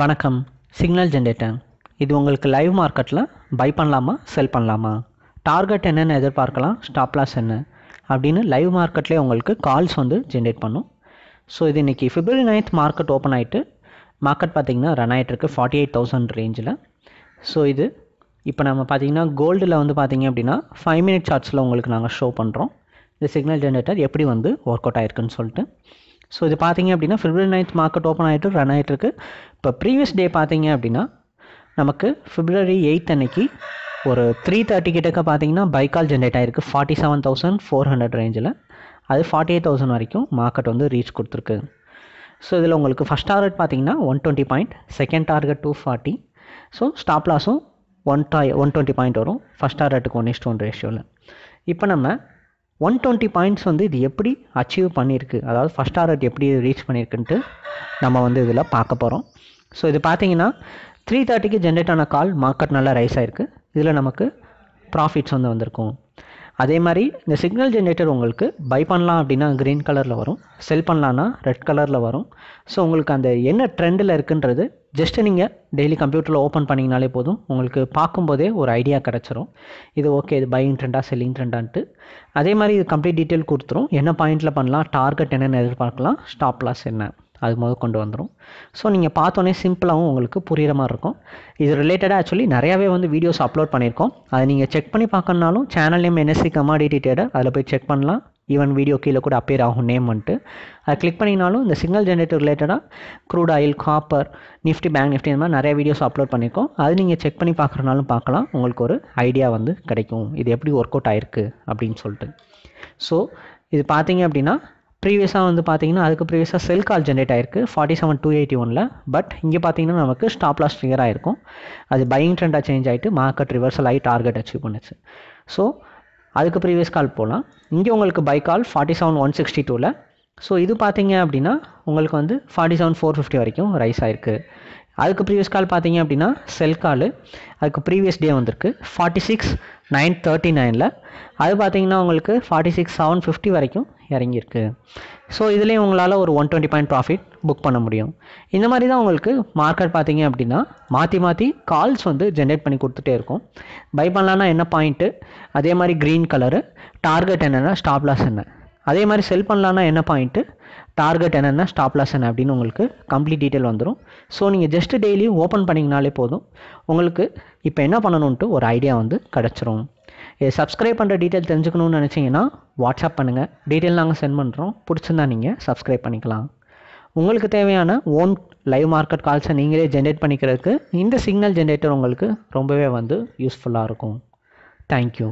வணக்கம் signal generator இது உங்களுக்கு லைவ் மார்க்கெட்டில் பை பண்ணலாமா செல் பண்ணலாமா டார்கெட் என்னென்னு எதிர்பார்க்கலாம் ஸ்டாப் லாஸ் என்ன அப்படின்னு லைவ் மார்க்கெட்லேயே உங்களுக்கு கால்ஸ் வந்து ஜென்ரேட் பண்ணும் ஸோ இது இன்றைக்கி ஃபிப்ரவரி நைன்த் மார்க்கெட் ஓப்பன் ஆகிட்டு மார்க்கெட் பார்த்திங்கன்னா ரன் ஆகிட்டுருக்கு ஃபார்ட்டி எயிட் தௌசண்ட் ரேஞ்சில் ஸோ இது இப்போ நம்ம பார்த்திங்கன்னா கோல்டில் வந்து பார்த்திங்க அப்படின்னா ஃபைவ் மினிட் சார்ட்ஸில் உங்களுக்கு நாங்கள் ஷோ பண்ணுறோம் இந்த சிக்னல் ஜென்ரேட்டர் எப்படி வந்து ஒர்க் அவுட் ஆயிருக்குன்னு சொல்லிட்டு ஸோ இது பார்த்தீங்க அப்படின்னா ஃபிப்ரவரி நைன்த் மார்க்கெட் ஓப்பன் ஆகிட்டு ரன் ஆகிட்டு இருக்கு இப்போ ப்ரீவியஸ் டே பார்த்தீங்க அப்படின்னா நமக்கு ஃபிப்ரவரி எயித் அன்னைக்கு ஒரு த்ரீ தேர்ட்டி கிட்டக்க பார்த்தீங்கன்னா பைக்கால் ஜென்ரேட் ஆகிருக்கு forty seven thousand four hundred ரேஞ்சில் அது ஃபார்ட்டி எயிட் தௌசண்ட் வரைக்கும் மார்க்கெட் வந்து ரீச் கொடுத்துருக்கு ஸோ இதில் உங்களுக்கு ஃபஸ்ட் டார்கெட் பார்த்தீங்கன்னா one twenty point second target two forty so stop லாஸும் ஒன் டா ஒன் டுவெண்ட்டி பாயிண்ட் வரும் ஃபஸ்ட் டார்கெட்டுக்கு ஒன் இஸ்ட் ஒன் ரேஷியோவில் இப்போ நம்ம ஒன் டுவெண்ட்டி பாயிண்ட்ஸ் வந்து இது எப்படி அச்சீவ் பண்ணியிருக்கு அதாவது ஃபஸ்ட் ஆர்டர் எப்படி ரீச் பண்ணியிருக்குன்ட்டு நம்ம வந்து இதில் பார்க்க போகிறோம் ஸோ இது பார்த்தீங்கன்னா த்ரீ தேர்ட்டிக்கு ஜென்ரேட் ஆன கால் மார்க்கெட் நல்லா ரைஸ் ஆகிருக்கு இதில் நமக்கு ப்ராஃபிட்ஸ் வந்து வந்திருக்கும் அதே மாதிரி இந்த சிக்னல் ஜென்ரேட்டர் உங்களுக்கு பை பண்ணலாம் அப்படின்னா க்ரீன் கலரில் வரும் செல் பண்ணலான்னா ரெட் கலரில் வரும் ஸோ உங்களுக்கு அந்த என்ன ட்ரெண்டில் இருக்குன்றது ஜஸ்ட்டு நீங்கள் டெய்லி கம்ப்யூட்டரில் ஓப்பன் பண்ணிங்கனாலே போதும் உங்களுக்கு பார்க்கும்போதே ஒரு ஐடியா கிடச்சிரும் இது ஓகே இது பையிங் ட்ரெண்டாக செல்லிங் ட்ரெண்டான்ட்டு அதே மாதிரி இது கம்ப்ளீட் டீட்டெயில் கொடுத்துரும் என்ன பாயிண்ட்டில் பண்ணலாம் டார்கெட் என்னென்னு எதிர்பார்க்கலாம் ஸ்டாப் லாஸ் என்ன அது முதல் கொண்டு வந்துடும் ஸோ நீங்கள் பார்த்தோன்னே சிம்பிளாகவும் உங்களுக்கு புரிகிற மாதிரி இருக்கும் இது ரிலேட்டடாக ஆக்சுவலி நிறையாவே வந்து வீடியோஸ் அப்லோட் பண்ணியிருக்கோம் அதை நீங்கள் செக் பண்ணி பார்க்கணுனாலும் channel name NSC commodity trader அதில் போய் செக் பண்ணலாம் ஈவன் வீடியோ கீழே கூட அப்பேர் ஆகும் நேம் வந்துட்டு அதை கிளிக் பண்ணினாலும் இந்த சிக்னல் ஜென்ரேட்டர் ரிலேட்டடாக crude oil copper Nifty bank Nifty இந்த மாதிரி நிறைய வீடியோஸ் அப்லோட் பண்ணியிருக்கோம் அது நீங்கள் செக் பண்ணி பார்க்குறனாலும் பார்க்கலாம் உங்களுக்கு ஒரு ஐடியா வந்து கிடைக்கும் இது எப்படி ஒர்க் அவுட் ஆயிருக்கு அப்படின்னு சொல்லிட்டு ஸோ இது பார்த்தீங்க அப்படின்னா ப்ரீவியஸாக வந்து பார்த்தீங்கன்னா அதுக்கு ப்ரீவியஸாக செல் கால் ஜென்ரேட் ஆயிருக்கு ஃபார்ட்டி செவன் டூ எயிட்டி ஒனில் பட் இங்கே பார்த்தீங்கன்னா நமக்கு ஸ்டாப் லாஸ் ஃபிகர் இருக்கும் அது பையிங் ட்ரெண்டாக சேஞ்ச் ஆகிட்டு மார்க்கெட் ரிவர்சல் ஆகி டார்கெட் அச்சீவ் பண்ணுச்சு ஸோ அதுக்கு ப்ரீவியஸ் கால் போகலாம் இங்கே உங்களுக்கு buy call forty seven one sixty டூவில் ஸோ இது பார்த்தீங்க அப்படின்னா உங்களுக்கு வந்து ஃபார்ட்டி செவன் ஃபோர் ஃபிஃப்டி வரைக்கும் ரைஸ் ஆயிருக்கு அதுக்கு ப்ரீவியஸ் கால் பார்த்தீங்க அப்படின்னா செல் கால் அதுக்கு ப்ரீவியஸ் டே வந்திருக்கு ஃபார்ட்டி சிக்ஸ் நைன் தேர்ட்டி நைனில் அது பார்த்தீங்கன்னா உங்களுக்கு ஃபார்ட்டி சிக்ஸ் செவன் ஃபிஃப்டி வரைக்கும் இறங்கியிருக்கு ஸோ இதுலேயும் உங்களால் ஒரு one twenty point profit book பண்ண முடியும் இந்த மாதிரி தான் உங்களுக்கு மார்க்கெட் பார்த்தீங்க அப்படின்னா மாற்றி மாற்றி கால்ஸ் வந்து ஜென்ரேட் பண்ணி கொடுத்துட்டே இருக்கும் பை பண்ணலான்னா என்ன பாயிண்ட்டு அதே மாதிரி க்ரீன் கலரு டார்கெட் என்னென்னா ஸ்டாப் லாஸ் என்ன அதே மாதிரி செல் பண்ணலான்னா என்ன பாயிண்ட்டு டார்கெட் என்னென்ன ஸ்டாப் லாஸ் என்ன அப்படின்னு உங்களுக்கு கம்ப்ளீட் டீட்டெயில் வந்துடும் ஸோ நீங்கள் ஜஸ்ட்டு டெய்லியும் ஓப்பன் பண்ணிங்கனாலே போதும் உங்களுக்கு இப்போ என்ன பண்ணணுன்ட்டு ஒரு ஐடியா வந்து கிடச்சிரும் சப்ஸ்கிரைப் பண்ணுற டீட்டெயில் தெரிஞ்சுக்கணும்னு நினச்சிங்கன்னா வாட்ஸ்அப் பண்ணுங்கள் டீட்டெயில் நாங்கள் சென்ட் பண்ணுறோம் பிடிச்சிருந்தா நீங்கள் சப்ஸ்கிரைப் பண்ணிக்கலாம் உங்களுக்கு தேவையான ஓன் லைவ் மார்க்கெட் கால்ஸை நீங்களே ஜென்ரேட் பண்ணிக்கிறதுக்கு இந்த சிக்னல் ஜென்ரேட்டர் உங்களுக்கு ரொம்பவே வந்து யூஸ்ஃபுல்லாக இருக்கும் தேங்க்யூ